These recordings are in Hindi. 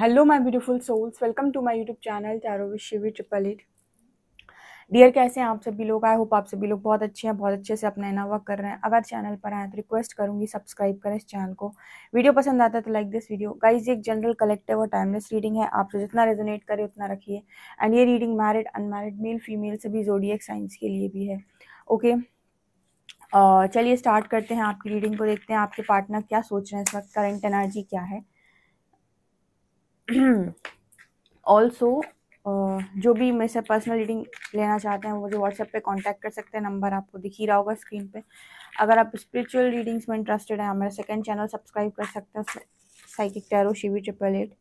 Hello my beautiful souls welcome to my YouTube channel tarot wish Shivi triple eight dear कैसे हैं आप सभी लोग आई होप आप सभी लोग बहुत अच्छे हैं बहुत अच्छे से अपना इना वर्क कर रहे हैं अगर चैनल पर आए तो रिक्वेस्ट करूंगी सब्सक्राइब करें इस चैनल को वीडियो पसंद आता है तो लाइक दिस वीडियो गाइज एक जनरल कलेक्टिव और टाइमलेस रीडिंग है आपसे जितना रेजोनेट करे उतना रखिए एंड ये reading married unmarried male female सभी जोड़ी साइंस के लिए भी है ओके चलिए स्टार्ट करते हैं आपकी रीडिंग को देखते हैं आपके पार्टनर क्या सोच रहे हैं इस वक्त करेंट एनर्जी क्या है ऑल्सो जो भी मेरे से पर्सनल रीडिंग लेना चाहते हैं वो जो व्हाट्सएप पे कांटेक्ट कर सकते हैं नंबर आपको दिख ही रहा होगा स्क्रीन पे अगर आप स्पिरिचुअल रीडिंग्स में इंटरेस्टेड हैं हमारा सेकंड चैनल सब्सक्राइब कर सकते हैं psychic tarot Shivi triple eight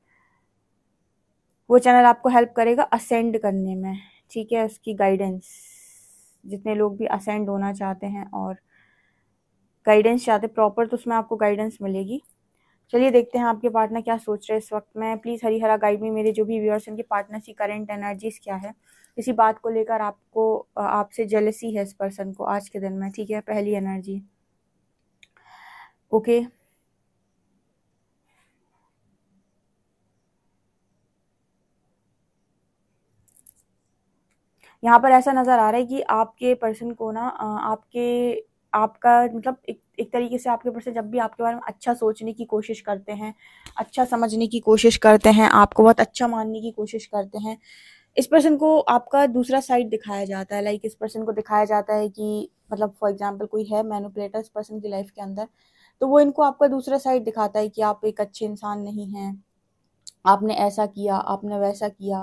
वो चैनल आपको हेल्प करेगा असेंड करने में ठीक है उसकी गाइडेंस जितने लोग भी असेंड होना चाहते हैं और गाइडेंस चाहते प्रॉपर तो उसमें आपको गाइडेंस मिलेगी चलिए देखते हैं आपके पार्टनर क्या सोच रहे हैं इस वक्त मैं प्लीज़ हरी हरा गाइड में मेरे जो भी व्यूअर्स हैं उनके पार्टनर की करेंट एनर्जीज क्या है इसी बात को लेकर आपको आपसे जेलसी है इस पर्सन को आज के दिन में ठीक है पहली एनर्जी ओके यहाँ पर ऐसा नज़र आ रहा है कि आपके पर्सन को ना आपके आपका मतलब एक एक तरीके से आपके ऊपर से जब भी आपके बारे में अच्छा सोचने की कोशिश करते हैं अच्छा समझने की कोशिश करते हैं आपको बहुत अच्छा मानने की कोशिश करते हैं इस पर्सन को आपका दूसरा साइड दिखाया जाता है लाइक इस पर्सन को दिखाया जाता है कि मतलब फॉर एग्जाम्पल कोई है मैनुपलेटर इस पर्सन की लाइफ के अंदर तो वो इनको आपका दूसरा साइड दिखाता है कि आप एक अच्छे इंसान नहीं हैं आपने ऐसा किया आपने वैसा किया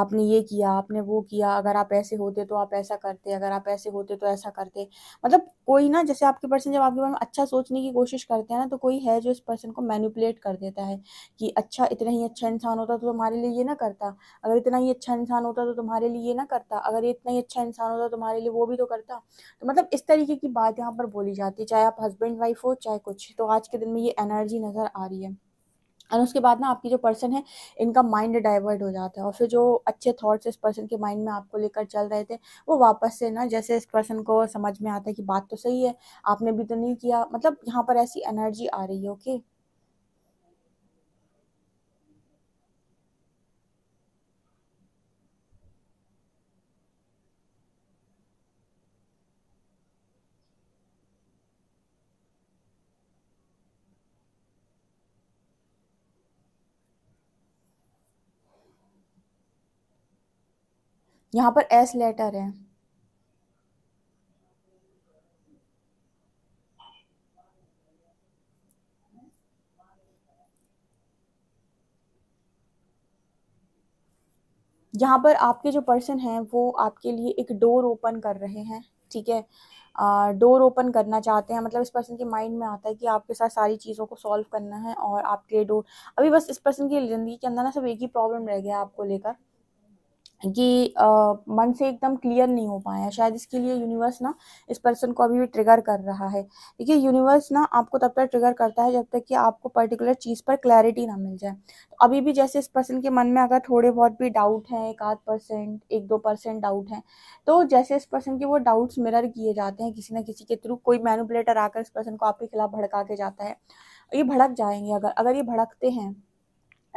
आपने ये किया आपने वो किया अगर आप ऐसे होते तो आप ऐसा करते अगर आप ऐसे होते तो ऐसा करते मतलब कोई ना जैसे आपके पर्सन जब आपके बारे में अच्छा सोचने की कोशिश करते हैं ना तो कोई है जो इस पर्सन को मैनिपुलेट कर देता है कि अच्छा इतना ही अच्छा इंसान होता तो तुम्हारे लिए ये ना करता अगर इतना ही अच्छा इंसान होता तो तुम्हारे लिए ये ना करता अगर इतना ही अच्छा इंसान होता तो तुम्हारे लिए वो भी तो करता तो मतलब इस तरीके की बात यहाँ पर बोली जाती है चाहे आप हस्बैंड वाइफ हो चाहे कुछ तो आज के दिन में ये एनर्जी नज़र आ रही है और उसके बाद ना आपकी जो पर्सन है इनका माइंड डाइवर्ट हो जाता है और फिर जो अच्छे थॉट्स इस पर्सन के माइंड में आपको लेकर चल रहे थे वो वापस से ना जैसे इस पर्सन को समझ में आता है कि बात तो सही है आपने भी तो नहीं किया मतलब यहाँ पर ऐसी एनर्जी आ रही है ओके यहाँ पर एस लेटर है यहाँ पर आपके जो पर्सन हैं वो आपके लिए एक डोर ओपन कर रहे हैं ठीक है डोर ओपन करना चाहते हैं मतलब इस पर्सन के माइंड में आता है कि आपके साथ सारी चीज़ों को सॉल्व करना है और आपके लिए डोर अभी बस इस पर्सन की ज़िंदगी के अंदर ना सब एक ही प्रॉब्लम रह गया आपको लेकर कि मन से एकदम क्लियर नहीं हो पाया शायद इसके लिए यूनिवर्स ना इस पर्सन को अभी भी ट्रिगर कर रहा है देखिए यूनिवर्स ना आपको तब तक ट्रिगर करता है जब तक कि आपको पर्टिकुलर चीज़ पर क्लैरिटी ना मिल जाए तो अभी भी जैसे इस पर्सन के मन में अगर थोड़े बहुत भी डाउट हैं एक आध परसेंट एक दो परसेंट डाउट हैं तो जैसे इस पर्सन के वो डाउट्स मिरर किए जाते हैं किसी ना किसी के थ्रू कोई मैनुपलेटर आकर इस पर्सन को आपके खिलाफ भड़का के जाता है ये भड़क जाएंगे अगर अगर ये भड़कते हैं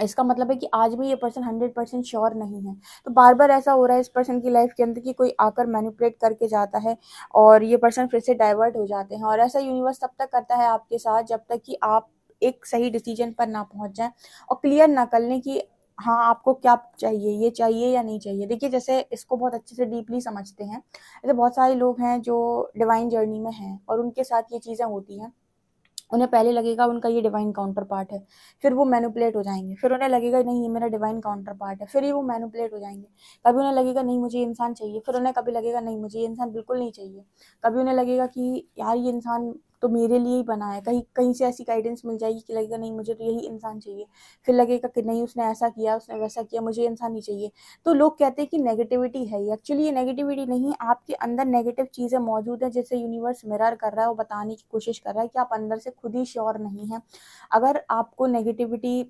इसका मतलब है कि आज भी ये पर्सन हंड्रेड परसेंट श्योर नहीं है तो बार बार ऐसा हो रहा है इस पर्सन की लाइफ के अंदर कि कोई आकर मैनिपुलेट करके जाता है और ये पर्सन फिर से डाइवर्ट हो जाते हैं और ऐसा यूनिवर्स तब तक करता है आपके साथ जब तक कि आप एक सही डिसीजन पर ना पहुंच जाए और क्लियर ना कर लें कि हाँ आपको क्या चाहिए ये चाहिए या नहीं चाहिए देखिए जैसे इसको बहुत अच्छे से डीपली समझते हैं ऐसे बहुत सारे लोग हैं जो डिवाइन जर्नी में हैं और उनके साथ ये चीज़ें होती हैं उन्हें पहले लगेगा उनका ये डिवाइन काउंटर पार्ट है फिर वो मैनुपलेट हो जाएंगे फिर उन्हें लगेगा नहीं ये मेरा डिवाइन काउंटर पार्ट है फिर ही वो मैनुपलेट हो जाएंगे कभी उन्हें लगेगा नहीं मुझे इंसान चाहिए फिर उन्हें कभी लगेगा नहीं मुझे ये इंसान बिल्कुल नहीं चाहिए कभी उन्हें लगेगा कि यार ये इंसान तो मेरे लिए ही बना है कहीं कहीं से ऐसी गाइडेंस मिल जाएगी कि लगेगा नहीं मुझे तो यही इंसान चाहिए फिर लगेगा कि नहीं उसने ऐसा किया उसने वैसा किया मुझे इंसान ही चाहिए तो लोग कहते हैं कि नेगेटिविटी है ये एक्चुअली ये नेगेटिविटी नहीं आपके अंदर नेगेटिव चीज़ें मौजूद हैं जैसे यूनिवर्स मिरर कर रहा है वो बताने की कोशिश कर रहा है कि आप अंदर से खुद ही श्योर नहीं है अगर आपको नेगेटिविटी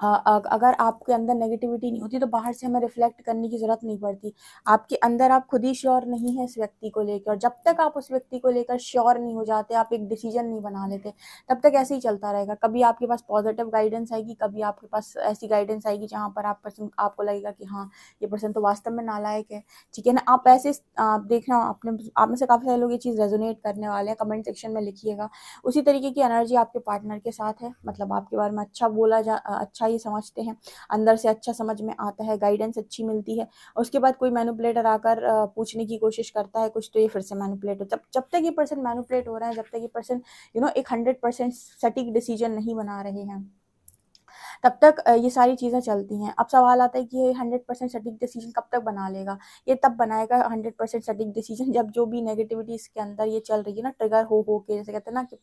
हाँ, अगर आपके अंदर नेगेटिविटी नहीं होती तो बाहर से हमें रिफ्लेक्ट करने की ज़रूरत नहीं पड़ती आपके अंदर आप खुद ही श्योर नहीं है इस व्यक्ति को लेकर जब तक आप उस व्यक्ति को लेकर श्योर नहीं हो जाते आप एक डिसीजन नहीं बना लेते तब तक ऐसे ही चलता रहेगा कभी आपके पास पॉजिटिव गाइडेंस आएगी कभी आपके पास ऐसी गाइडेंस आएगी जहाँ पर आप पर्सन आपको लगेगा कि हाँ ये पर्सन तो वास्तव में नालायक है ठीक है ना आप ऐसे आप देखना अपने आप में से काफ़ी सारे लोग ये चीज़ रेजोनेट करने वाले हैं कमेंट सेक्शन में लिखिएगा उसी तरीके की एनर्जी आपके पार्टनर के साथ है मतलब आपके बारे में अच्छा बोला जा अच्छा ये समझते हैं अंदर से अच्छा समझ में आता है गाइडेंस अच्छी मिलती है उसके बाद कोई मैनुपलेटर आकर पूछने की कोशिश करता है कुछ तो ये फिर से मैनुपलेट हो जब जब तक ये पर्सन मैनुपलेट हो रहा है जब तक ये पर्सन यू नो एक हंड्रेड परसेंट सटीक डिसीजन नहीं बना रहे हैं तब तक ये सारी चीज़ें चलती हैं अब सवाल आता है कि ये हंड्रेड परसेंट सटीक डिसीजन कब तक बना लेगा ये तब बनाएगा हंड्रेड परसेंट सटीक डिसीजन जब जो भी नेगेटिविटी इसके अंदर ये चल रही है ना ट्रिगर हो हो के जैसे कहते हैं ना कि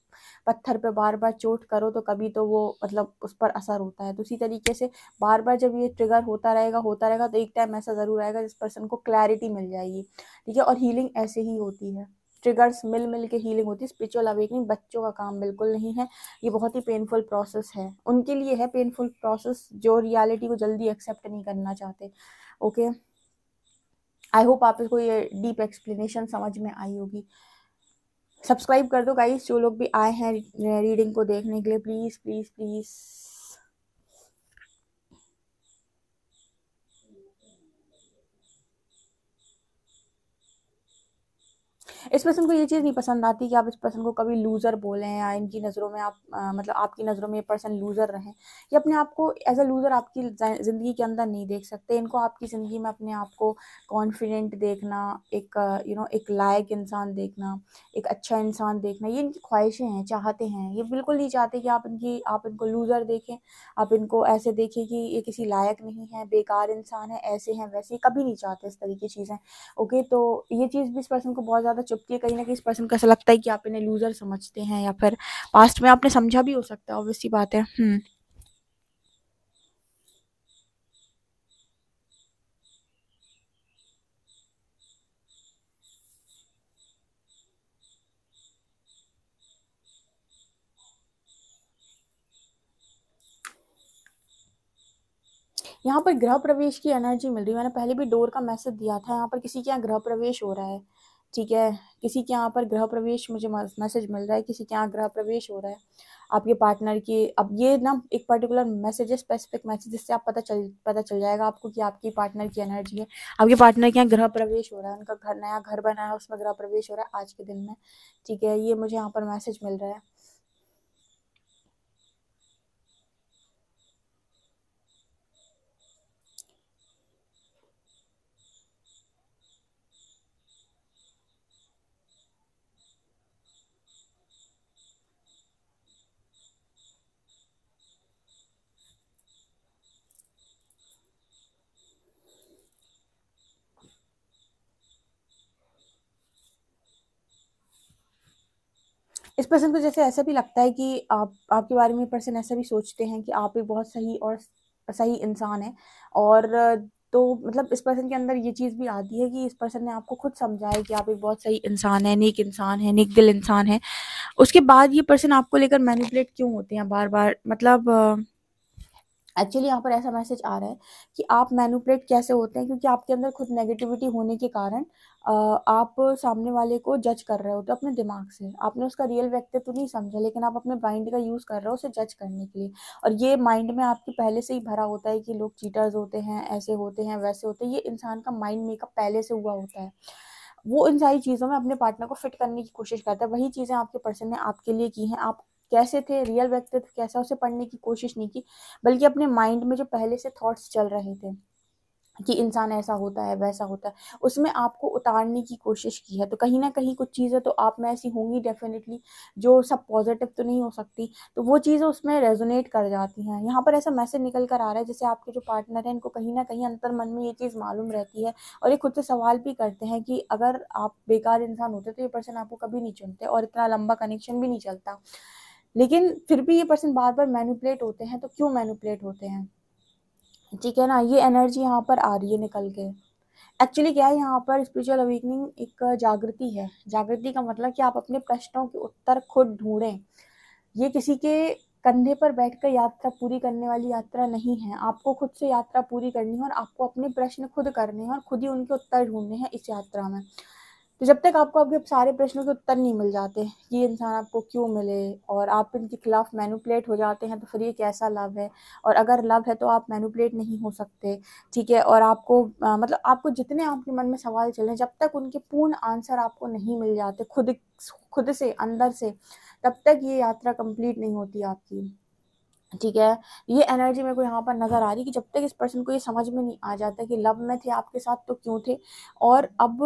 पत्थर पर बार बार चोट करो तो कभी तो वो मतलब उस पर असर होता है तो उसी तरीके से बार बार जब ये ट्रिगर होता रहेगा होता रहेगा तो एक टाइम ऐसा ज़रूर आएगा जिस पर्सन को क्लैरिटी मिल जाएगी ठीक है और हीलिंग ऐसे ही होती है ट्रिगर्स मिल मिल के हीलिंग होती है स्पिरिचुअल अवेकनिंग बच्चों का काम बिल्कुल नहीं है ये बहुत ही पेनफुल प्रोसेस है उनके लिए है पेनफुल प्रोसेस जो रियलिटी को जल्दी एक्सेप्ट नहीं करना चाहते ओके आई होप आप इसको ये डीप एक्सप्लेनेशन समझ में आई होगी सब्सक्राइब कर दो गाइस जो लोग भी आए हैं रीडिंग को देखने के लिए प्लीज़ प्लीज़ प्लीज़ इस पर्सन को ये चीज़ नहीं पसंद आती कि आप इस पर्सन को कभी लूज़र बोलें या इनकी नज़रों में आप आ, मतलब आपकी नज़रों में ये पर्सन लूज़र रहें ये अपने आप को एज अ लूज़र आपकी ज़िंदगी के अंदर नहीं देख सकते इनको आपकी ज़िंदगी में अपने आप को कॉन्फिडेंट देखना एक यू नो एक लायक इंसान देखना एक अच्छा इंसान देखना ये इनकी ख्वाहिशें हैं चाहते हैं ये बिल्कुल नहीं चाहते कि आप इनकी आप इनको लूज़र देखें आप इनको ऐसे देखें कि ये किसी लायक नहीं है बेकार इंसान है ऐसे हैं वैसे कभी नहीं चाहते इस तरीके की चीज़ें ओके तो ये चीज़ भी इस पर्सन को बहुत ज़्यादा जबकि कहीं ना कहीं इस पर्सन को ऐसा लगता है कि आप इन्हें लूज़र समझते हैं या फिर पास्ट में आपने समझा भी हो सकता है ऑब्वियसली बात है हम्म। यहाँ पर ग्रह प्रवेश की एनर्जी मिल रही है मैंने पहले भी डोर का मैसेज दिया था यहाँ पर किसी के यहाँ ग्रह प्रवेश हो रहा है ठीक है किसी के यहाँ पर ग्रह प्रवेश मुझे मैसेज मिल रहा है किसी के यहाँ ग्रह प्रवेश हो रहा है आपके पार्टनर की अब ये ना एक पर्टिकुलर मैसेज है स्पेसिफिक मैसेज जिससे आप पता चल पता चल जाएगा आपको कि आपकी पार्टनर की एनर्जी है आपके पार्टनर के यहाँ ग्रह प्रवेश हो रहा है उनका घर नया घर बना है उसमें ग्रह प्रवेश हो रहा है आज के दिन में ठीक है ये मुझे यहाँ पर मैसेज मिल रहा है इस पर्सन को जैसे ऐसा भी लगता है कि आप आपके बारे में पर्सन ऐसा भी सोचते हैं कि आप भी बहुत सही और सही इंसान है और तो मतलब इस पर्सन के अंदर ये चीज़ भी आती है कि इस पर्सन ने आपको खुद समझाया कि आप एक बहुत सही इंसान है नेक इंसान है नेक दिल इंसान है उसके बाद ये पर्सन आपको लेकर मैनिपुलेट क्यों होते हैं बार बार मतलब एक्चुअली यहाँ पर ऐसा मैसेज आ रहा है कि आप मैनुपलेट कैसे होते हैं क्योंकि आपके अंदर खुद नेगेटिविटी होने के कारण आप सामने वाले को जज कर रहे होते तो अपने दिमाग से आपने उसका रियल व्यक्तित्व नहीं समझा लेकिन आप अपने माइंड का यूज़ कर रहे हो उसे जज करने के लिए और ये माइंड में आपके पहले से ही भरा होता है कि लोग चीटर्स होते हैं ऐसे होते हैं वैसे होते हैं ये इंसान का माइंड मेकअप पहले से हुआ होता है वो इन सारी चीज़ों में अपने पार्टनर को फिट करने की कोशिश करता है वही चीज़ें आपके पर्सन ने आपके लिए की हैं आप कैसे थे रियल व्यक्तित्व कैसा उसे पढ़ने की कोशिश नहीं की बल्कि अपने माइंड में जो पहले से थॉट्स चल रहे थे कि इंसान ऐसा होता है वैसा होता है उसमें आपको उतारने की कोशिश की है तो कहीं ना कहीं कुछ चीज़ें तो आप में ऐसी होंगी डेफिनेटली जो सब पॉजिटिव तो नहीं हो सकती तो वो चीज़ें उसमें रेजोनेट कर जाती हैं यहाँ पर ऐसा मैसेज निकल कर आ रहा है जैसे आपके जो पार्टनर हैं इनको कहीं ना कहीं अंतर मन में ये चीज़ मालूम रहती है और ये खुद से सवाल भी करते हैं कि अगर आप बेकार इंसान होते तो ये पर्सन आपको कभी नहीं चुनते और इतना लंबा कनेक्शन भी नहीं चलता लेकिन फिर भी ये पर्सन बार बार मैनिपुलेट होते हैं तो क्यों मैनिपुलेट होते हैं ठीक है ना ये एनर्जी यहाँ पर आ रही है निकल के एक्चुअली क्या है यहाँ पर स्पिरिचुअल अवेकनिंग एक जागृति है जागृति का मतलब कि आप अपने प्रश्नों के उत्तर खुद ढूंढें ये किसी के कंधे पर बैठकर यात्रा पूरी करने वाली यात्रा नहीं है आपको खुद से यात्रा पूरी करनी है और आपको अपने प्रश्न खुद करने हैं और खुद ही उनके उत्तर ढूंढने हैं इस यात्रा में तो जब तक आपको आपके सारे प्रश्नों के उत्तर नहीं मिल जाते ये इंसान आपको क्यों मिले और आप इनके खिलाफ मैनुपलेट हो जाते हैं तो फिर ये कैसा लव है और अगर लव है तो आप मैनुपलेट नहीं हो सकते ठीक है और आपको आ, मतलब आपको जितने आपके मन में सवाल चले जब तक उनके पूर्ण आंसर आपको नहीं मिल जाते खुद खुद से अंदर से तब तक ये यात्रा कंप्लीट नहीं होती आपकी ठीक है ये एनर्जी मेरे को यहाँ पर नज़र आ रही कि जब तक इस पर्सन को ये समझ में नहीं आ जाता कि लव में थे आपके साथ तो क्यों थे और अब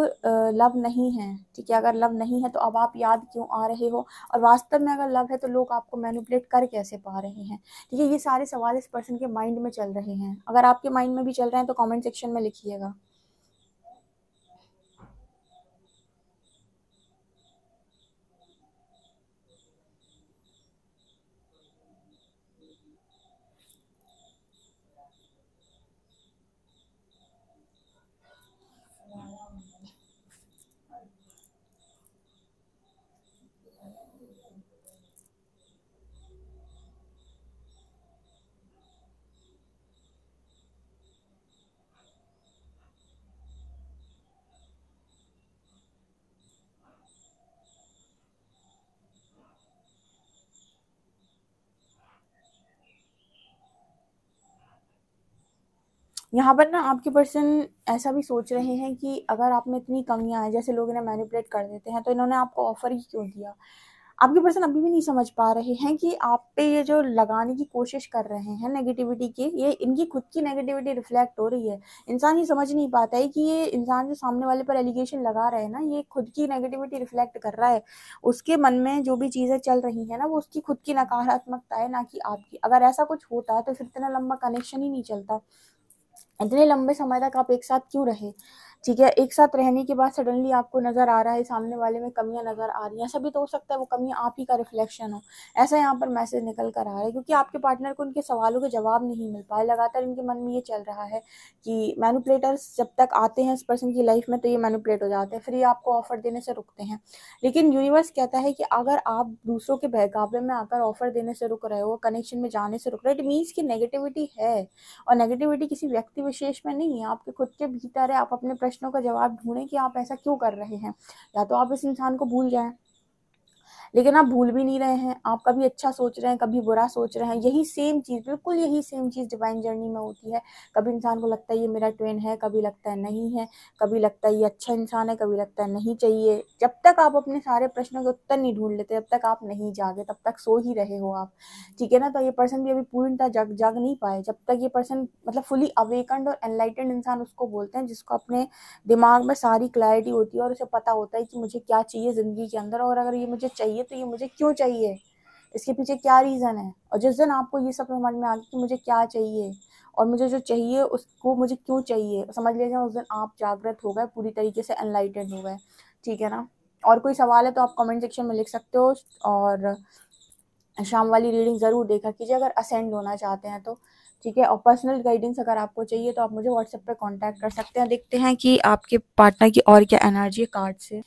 लव नहीं है ठीक है अगर लव नहीं है तो अब आप याद क्यों आ रहे हो और वास्तव में अगर लव है तो लोग आपको मैनिपुलेट कर कैसे पा रहे हैं ठीक है ये सारे सवाल इस पर्सन के माइंड में चल रहे हैं अगर आपके माइंड में भी चल रहे हैं तो कॉमेंट सेक्शन में लिखिएगा यहाँ पर ना आपके पर्सन ऐसा भी सोच रहे हैं कि अगर आप में इतनी कमियाँ हैं जैसे लोग इन्हें मैनिपुलेट कर देते हैं तो इन्होंने आपको ऑफ़र ही क्यों दिया आपके पर्सन अभी भी नहीं समझ पा रहे हैं कि आप पे ये जो लगाने की कोशिश कर रहे हैं नेगेटिविटी की ये इनकी खुद की नेगेटिविटी रिफ्लेक्ट हो रही है इंसान ये समझ नहीं पाता है कि ये इंसान जो सामने वाले पर एलिगेशन लगा रहे हैं ना ये खुद की नेगेटिविटी रिफ्लेक्ट कर रहा है उसके मन में जो भी चीज़ें चल रही हैं ना वो उसकी खुद की नकारात्मकता है ना कि आपकी अगर ऐसा कुछ होता तो फिर इतना लंबा कनेक्शन ही नहीं चलता इतने लंबे समय तक आप एक साथ क्यों रहे ठीक है एक साथ रहने के बाद सडनली आपको नज़र आ रहा है सामने वाले में कमियां नज़र आ रही हैं ऐसा भी तो हो सकता है वो कमियां आप ही का रिफ्लेक्शन हो ऐसा यहाँ पर मैसेज निकल कर आ रहा है क्योंकि आपके पार्टनर को उनके सवालों के जवाब नहीं मिल पाए लगातार इनके मन में ये चल रहा है कि मैनुपलेटर्स जब तक आते हैं इस पर्सन की लाइफ में तो ये मैनुपलेट हो जाते हैं फिर ये आपको ऑफर देने से रुकते हैं लेकिन यूनिवर्स कहता है कि अगर आप दूसरों के बहकावे में आकर ऑफर देने से रुक रहे हो कनेक्शन में जाने से रुक रहे हो इट मीन्स कि नेगेटिविटी है और नेगेटिविटी किसी व्यक्ति विशेष में नहीं है आपके खुद के भीतर है आप अपने प्रश्नों का जवाब ढूंढें कि आप ऐसा क्यों कर रहे हैं या तो आप इस इंसान को भूल जाएं लेकिन आप भूल भी नहीं रहे हैं आप कभी अच्छा सोच रहे हैं कभी बुरा सोच रहे हैं यही सेम चीज़ बिल्कुल यही सेम चीज़ डिवाइन जर्नी में होती है कभी इंसान को लगता है ये मेरा ट्रेन है कभी लगता है नहीं है कभी लगता है ये अच्छा इंसान है कभी लगता है नहीं चाहिए जब तक आप अपने सारे प्रश्नों के उत्तर नहीं ढूंढ लेते जब तक आप नहीं जागे तब तक सो ही रहे हो आप ठीक है ना तो ये पर्सन भी अभी पूर्णतः जग जाग नहीं पाए जब तक ये पर्सन मतलब फुली अवेकंड और एनलाइटेंड इंसान उसको बोलते हैं जिसको अपने दिमाग में सारी क्लैरिटी होती है और उसे पता होता है कि मुझे क्या चाहिए ज़िंदगी के अंदर और अगर ये मुझे चाहिए चाहिए तो ये मुझे क्यों चाहिए इसके पीछे क्या रीज़न है और जिस दिन आपको ये सब समझ में आ गया कि मुझे क्या चाहिए और मुझे जो चाहिए उसको मुझे क्यों चाहिए समझ लीजिए उस दिन आप जागृत हो गए पूरी तरीके से अनलाइटेड हो गए ठीक है ना और कोई सवाल है तो आप कमेंट सेक्शन में लिख सकते हो और शाम वाली रीडिंग ज़रूर देखा कीजिए अगर असेंड होना चाहते हैं तो ठीक है और पर्सनल गाइडेंस अगर आपको चाहिए तो आप मुझे व्हाट्सएप पर कॉन्टैक्ट कर सकते हैं देखते हैं कि आपके पार्टनर की और क्या एनर्जी है कार्ड से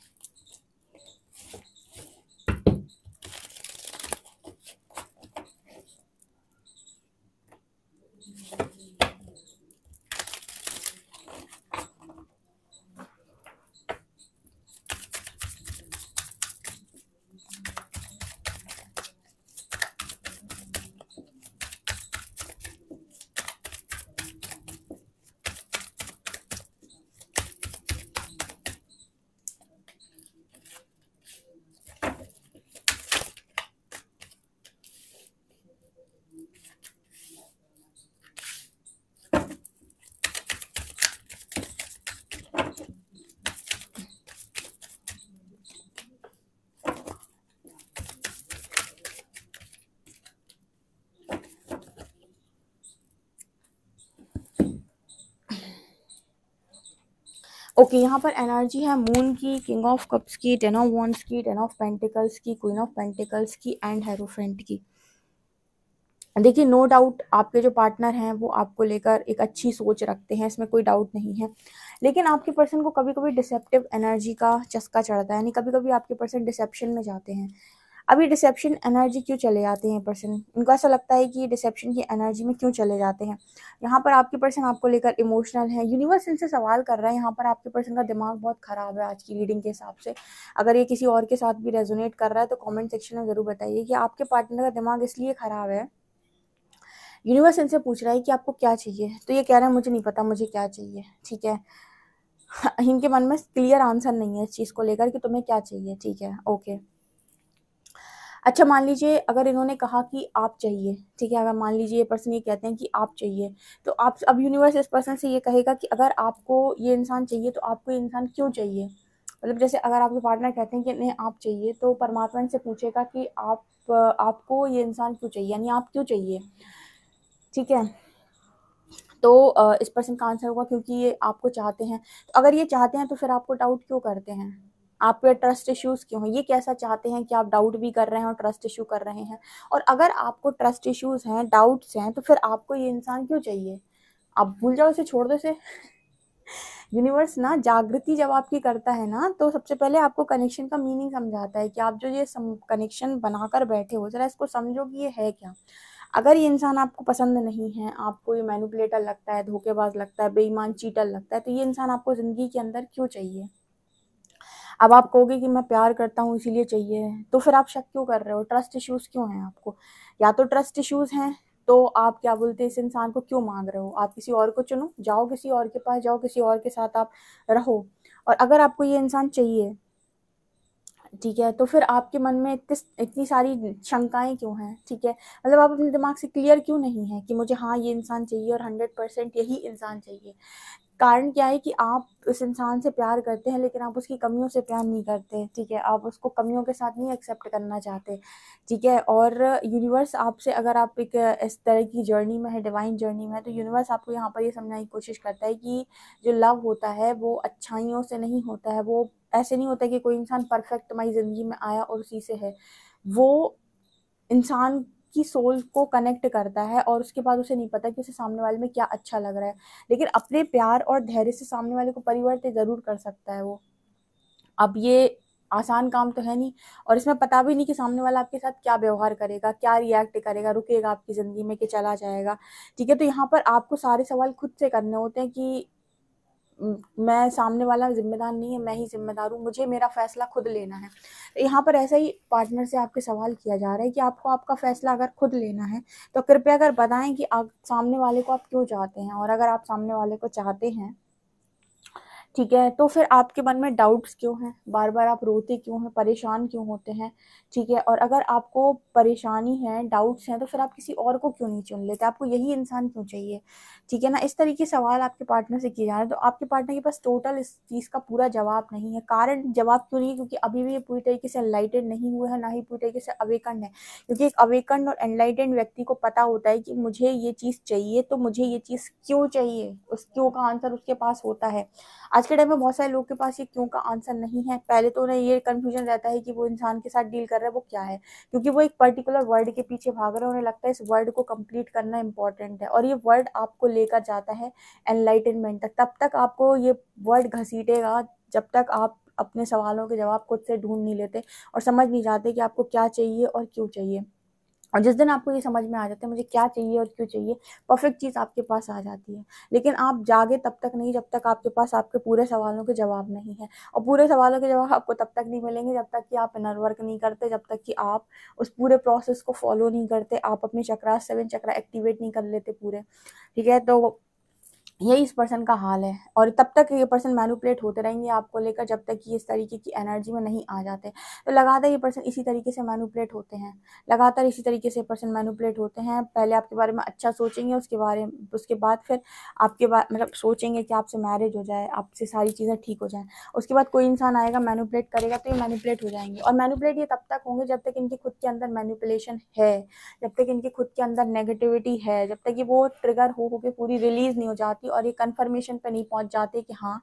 ओके यहाँ पर एनर्जी है मून की किंग ऑफ कप्स की टेन ऑफ वॉन्स की टेन ऑफ पेंटिकल्स की क्वीन ऑफ पेंटिकल्स की एंड हेरोफ्रेंट की देखिए नो डाउट आपके जो पार्टनर हैं वो आपको लेकर एक अच्छी सोच रखते हैं इसमें कोई डाउट नहीं है लेकिन आपके पर्सन को कभी कभी डिसेप्टिव एनर्जी का चस्का चढ़ता है यानी कभी कभी आपके पर्सन डिसेप्शन में जाते हैं अब ये डिसेप्शन एनर्जी क्यों चले जाते हैं पर्सन इनको ऐसा लगता है कि ये डिसेप्शन की एनर्जी में क्यों चले जाते हैं यहाँ पर आपके पर्सन आपको लेकर इमोशनल है यूनिवर्स इनसे सवाल कर रहा है यहाँ पर आपके पर्सन का दिमाग बहुत ख़राब है आज की रीडिंग के हिसाब से अगर ये किसी और के साथ भी रेजोनेट कर रहा है तो कॉमेंट सेक्शन में ज़रूर बताइए कि आपके पार्टनर का दिमाग इसलिए ख़राब है यूनिवर्स इनसे पूछ रहा है कि आपको क्या चाहिए तो ये कह रहे हैं मुझे नहीं पता मुझे क्या चाहिए ठीक है इनके मन में क्लियर आंसर नहीं है इस चीज़ को लेकर कि तुम्हें क्या चाहिए ठीक है ओके अच्छा मान लीजिए अगर इन्होंने कहा कि आप चाहिए ठीक है अगर मान लीजिए ये पर्सन ये कहते हैं कि आप चाहिए तो आप अब यूनिवर्स इस पर्सन से ये कहेगा कि अगर आपको ये इंसान चाहिए तो आपको ये इंसान क्यों चाहिए मतलब जैसे अगर आपके पार्टनर कहते हैं कि नहीं आप चाहिए तो परमात्मा इनसे पूछेगा कि आप आपको ये इंसान क्यों चाहिए यानी आप क्यों चाहिए ठीक है तो इस पर्सन का आंसर होगा क्योंकि ये आपको चाहते हैं तो अगर ये चाहते हैं तो फिर आपको डाउट क्यों करते हैं आपके ट्रस्ट इश्यूज़ क्यों हैं ये कैसा चाहते हैं कि आप डाउट भी कर रहे हैं और ट्रस्ट इशू कर रहे हैं और अगर आपको ट्रस्ट इश्यूज़ हैं डाउट्स हैं तो फिर आपको ये इंसान क्यों चाहिए आप भूल जाओ उसे छोड़ दो इसे यूनिवर्स ना जागृति जब आपकी करता है ना तो सबसे पहले आपको कनेक्शन का मीनिंग समझाता है कि आप जो ये कनेक्शन बनाकर बैठे हो जरा इसको समझो कि ये है क्या अगर ये इंसान आपको पसंद नहीं है आपको ये मैनुपलेटर लगता है धोखेबाज लगता है बेईमान चीटर लगता है तो ये इंसान आपको ज़िंदगी के अंदर क्यों चाहिए अब आप कहोगे कि मैं प्यार करता हूँ इसीलिए चाहिए तो फिर आप शक क्यों कर रहे हो ट्रस्ट इश्यूज़ क्यों हैं आपको या तो ट्रस्ट इश्यूज़ हैं तो आप क्या बोलते हैं इस इंसान को क्यों मांग रहे हो आप किसी और को चुनो जाओ किसी और के पास जाओ किसी और के साथ आप रहो और अगर आपको ये इंसान चाहिए ठीक है तो फिर आपके मन में इतनी इतनी सारी शंकाएं क्यों हैं ठीक है मतलब आप अपने दिमाग से क्लियर क्यों नहीं है कि मुझे हाँ ये इंसान चाहिए और हंड्रेड परसेंट यही इंसान चाहिए कारण क्या है कि आप उस इंसान से प्यार करते हैं लेकिन आप उसकी कमियों से प्यार नहीं करते ठीक है आप उसको कमियों के साथ नहीं एक्सेप्ट करना चाहते ठीक है और यूनिवर्स आपसे अगर आप एक इस तरह की जर्नी में है डिवाइन जर्नी में है तो यूनिवर्स आपको यहाँ पर ये समझाने की कोशिश करता है कि जो लव होता है वो अच्छाइयों से नहीं होता है वो ऐसे नहीं होता कि कोई इंसान परफेक्ट माई ज़िंदगी में आया और उसी से है वो इंसान की सोल को कनेक्ट करता है और उसके बाद उसे नहीं पता कि उसे सामने वाले में क्या अच्छा लग रहा है लेकिन अपने प्यार और धैर्य से सामने वाले को परिवर्तित ज़रूर कर सकता है वो अब ये आसान काम तो है नहीं और इसमें पता भी नहीं कि सामने वाला आपके साथ क्या व्यवहार करेगा क्या रिएक्ट करेगा रुकेगा आपकी ज़िंदगी में कि चला जाएगा ठीक है तो यहाँ पर आपको सारे सवाल खुद से करने होते हैं कि मैं सामने वाला जिम्मेदार नहीं है मैं ही जिम्मेदार हूँ मुझे मेरा फैसला खुद लेना है तो यहाँ पर ऐसा ही पार्टनर से आपके सवाल किया जा रहा है कि आपको आपका फैसला अगर खुद लेना है तो कृपया अगर बताएं कि आप सामने वाले को आप क्यों चाहते हैं और अगर आप सामने वाले को चाहते हैं ठीक है तो फिर आपके मन में डाउट्स क्यों हैं बार बार आप रोते क्यों हैं परेशान क्यों होते हैं ठीक है और अगर आपको परेशानी है डाउट्स हैं तो फिर आप किसी और को क्यों नहीं चुन लेते आपको यही इंसान क्यों चाहिए ठीक है ना इस तरीके सवाल आपके पार्टनर से किए जा रहे हैं तो आपके पार्टनर के पास टोटल इस चीज़ का पूरा जवाब नहीं है कारण जवाब क्यों नहीं है क्योंकि अभी भी ये पूरी तरीके से एनलाइटेड नहीं हुआ है ना ही पूरी तरीके से अवेकंड है क्योंकि एक अवेकंड और एनलाइटेड व्यक्ति को पता होता है कि मुझे ये चीज़ चाहिए तो मुझे ये चीज़ क्यों चाहिए उस क्यों का आंसर उसके पास होता है आज आज के टाइम में बहुत सारे लोग के पास ये क्यों का आंसर नहीं है पहले तो उन्हें ये कन्फ्यूजन रहता है कि वो इंसान के साथ डील कर रहा है वो क्या है क्योंकि वो एक पर्टिकुलर वर्ड के पीछे भाग रहे हैं उन्हें लगता है इस वर्ड को कंप्लीट करना इंपॉर्टेंट है और ये वर्ड आपको लेकर जाता है एनलाइटनमेंट तक तब तक आपको ये वर्ड घसीटेगा जब तक आप अपने सवालों के जवाब खुद से ढूंढ नहीं लेते और समझ नहीं जाते कि आपको क्या चाहिए और क्यों चाहिए और जिस दिन आपको ये समझ में आ जाता है मुझे क्या चाहिए और क्यों चाहिए परफेक्ट चीज़ आपके पास आ जाती है लेकिन आप जागे तब तक नहीं जब तक आपके पास आपके पूरे सवालों के जवाब नहीं है और पूरे सवालों के जवाब आपको तब तक नहीं मिलेंगे जब तक कि आप इनर वर्क नहीं करते जब तक कि आप उस पूरे प्रोसेस को फॉलो नहीं करते आप अपने चक्रा सेवन चक्रा एक्टिवेट नहीं कर लेते पूरे ठीक है तो ये इस पर्सन का हाल है और तब तक ये पर्सन मैनुपलेट होते रहेंगे आपको लेकर जब तक ये इस तरीके की एनर्जी में नहीं आ जाते तो लगातार ये पर्सन इसी तरीके से मैनुपलेट होते हैं लगातार इसी तरीके से पर्सन मैनुपलेट होते हैं पहले आपके बारे में अच्छा सोचेंगे उसके बारे में उसके बाद फिर आपके बाद मतलब सोचेंगे कि आपसे मैरिज हो जाए आपसे सारी चीज़ें ठीक हो जाएँ उसके बाद कोई इंसान आएगा मैनुपलेट करेगा तो ये मैनुपलेट हो जाएंगे और मैनुपलेट ये तब तक होंगे जब तक इनके खुद के अंदर मैनुपलेशन है जब तक इनके खुद के अंदर नेगेटिविटी है जब तक ये वो ट्रिगर हो होकर पूरी रिलीज़ नहीं हो जाती जाती और ये कन्फर्मेशन पर नहीं पहुँच जाते कि हाँ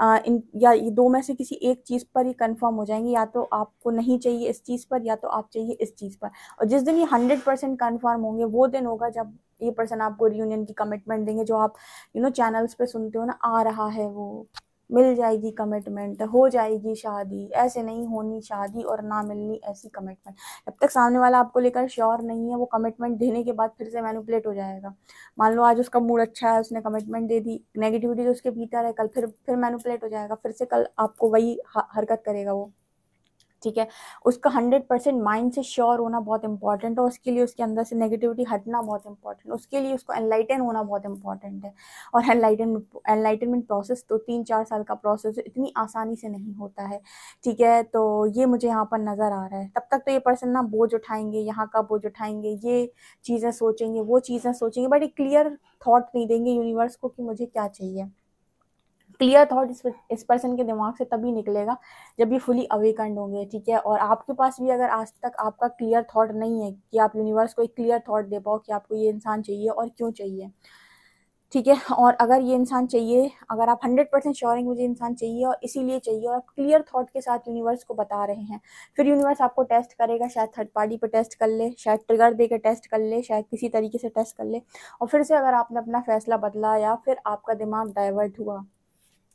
आ, इन या ये दो में से किसी एक चीज़ पर ही कंफर्म हो जाएंगे या तो आपको नहीं चाहिए इस चीज़ पर या तो आप चाहिए इस चीज़ पर और जिस दिन ये हंड्रेड परसेंट कन्फर्म होंगे वो दिन होगा जब ये पर्सन आपको रियूनियन की कमिटमेंट देंगे जो आप यू नो चैनल्स पे सुनते हो ना आ रहा है वो मिल जाएगी कमिटमेंट हो जाएगी शादी ऐसे नहीं होनी शादी और ना मिलनी ऐसी कमिटमेंट जब तक सामने वाला आपको लेकर श्योर नहीं है वो कमिटमेंट देने के बाद फिर से मैनुपलेट हो जाएगा मान लो आज उसका मूड अच्छा है उसने कमिटमेंट दे दी नेगेटिविटी तो उसके भीतर है कल फिर फिर मैनुपलेट हो जाएगा फिर से कल आपको वही हरकत करेगा वो ठीक है उसका हंड्रेड परसेंट माइंड से श्योर होना बहुत इंपॉर्टेंट है उसके लिए उसके अंदर से नेगेटिविटी हटना बहुत इंपॉर्टेंट है उसके लिए उसको एनलाइटन होना बहुत इंपॉर्टेंट है और एनलाइटनमेंट एनलाइटनमेंट प्रोसेस तो तीन चार साल का प्रोसेस इतनी आसानी से नहीं होता है ठीक है तो ये मुझे यहाँ पर नज़र आ रहा है तब तक तो ये पर्सन ना बोझ उठाएंगे यहाँ का बोझ उठाएंगे ये चीज़ें सोचेंगे वो चीज़ें सोचेंगे बट एक क्लियर थाट नहीं देंगे यूनिवर्स को कि मुझे क्या चाहिए क्लियर थॉट इस इस पर्सन के दिमाग से तभी निकलेगा जब ये फुली अवेकंड होंगे ठीक है और आपके पास भी अगर आज तक आपका क्लियर थॉट नहीं है कि आप यूनिवर्स को एक क्लियर थॉट दे पाओ कि आपको ये इंसान चाहिए और क्यों चाहिए ठीक है और अगर ये इंसान चाहिए अगर आप हंड्रेड परसेंट श्योर मुझे इंसान चाहिए और इसीलिए चाहिए और आप क्लियर थॉट के साथ यूनिवर्स को बता रहे हैं फिर यूनिवर्स आपको टेस्ट करेगा शायद थर्ड पार्टी पर टेस्ट कर ले शायद ट्रिगर दे के टेस्ट कर ले शायद किसी तरीके से टेस्ट कर ले और फिर से अगर आपने अपना फैसला बदला या फिर आपका दिमाग डाइवर्ट हुआ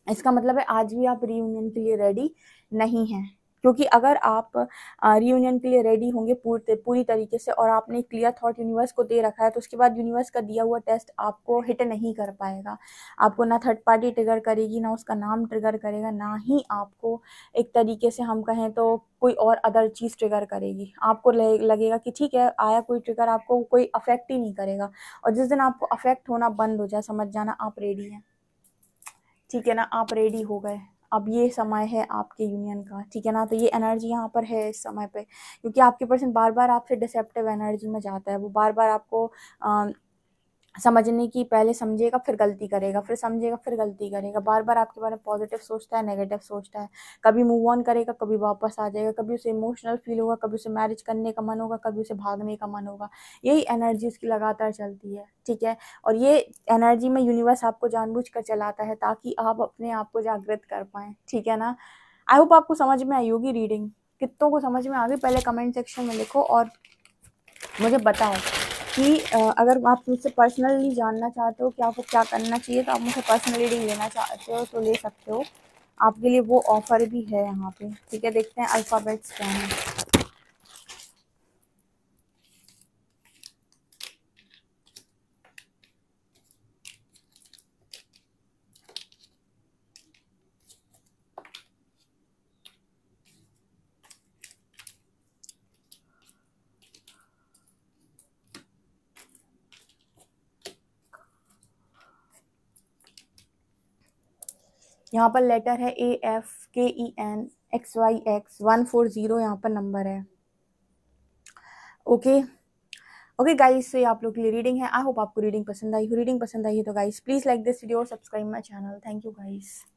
इसका मतलब है आज भी आप रीयूनियन के लिए रेडी नहीं हैं क्योंकि अगर आप रीयूनियन के लिए रेडी होंगे पूरे पूरी तरीके से और आपने क्लियर थॉट यूनिवर्स को दे रखा है तो उसके बाद यूनिवर्स का दिया हुआ टेस्ट आपको हिट नहीं कर पाएगा आपको ना थर्ड पार्टी ट्रिगर करेगी ना उसका नाम ट्रिगर करेगा ना ही आपको एक तरीके से हम कहें तो कोई और अदर चीज़ ट्रिगर करेगी आपको लगेगा कि ठीक है आया कोई ट्रिगर आपको कोई अफेक्ट ही नहीं करेगा और जिस दिन आपको अफेक्ट होना बंद हो जाए समझ जाना आप रेडी हैं ठीक है ना आप रेडी हो गए अब ये समय है आपके यूनियन का ठीक है ना तो ये एनर्जी यहाँ पर है इस समय पे क्योंकि आपके पर्सन बार बार आपसे डिसेप्टिव एनर्जी में जाता है वो बार बार आपको आ, समझने की पहले समझेगा फिर गलती करेगा फिर समझेगा फिर गलती करेगा बार बार आपके बारे में पॉजिटिव सोचता है नेगेटिव सोचता है कभी मूव ऑन करेगा कभी वापस आ जाएगा कभी उसे इमोशनल फील होगा कभी उसे मैरिज करने का मन होगा कभी उसे भागने का मन होगा यही एनर्जी उसकी लगातार चलती है ठीक है और ये एनर्जी में यूनिवर्स आपको जानबूझ कर चलाता है ताकि आप अपने आप को जागृत कर पाएँ ठीक है ना आई होप आपको समझ में आई होगी रीडिंग कितनों को समझ में आ गई पहले कमेंट सेक्शन में लिखो और मुझे बताओ कि अगर आप मुझसे पर्सनली जानना चाहते हो कि आपको क्या करना चाहिए तो आप मुझसे पर्सनल रीडिंग लेना चाहते हो तो ले सकते हो आपके लिए वो ऑफ़र भी है यहाँ पे ठीक है देखते हैं अल्फ़ाबेट्स क्या हैं यहाँ पर लेटर है A F K E N X Y X one four zero यहाँ पर नंबर है ओके ओके गाइस ये आप लोग के लिए रीडिंग है आई होप आपको रीडिंग पसंद आई हो रीडिंग पसंद आई है तो guys please like this video और subscribe my channel thank you guys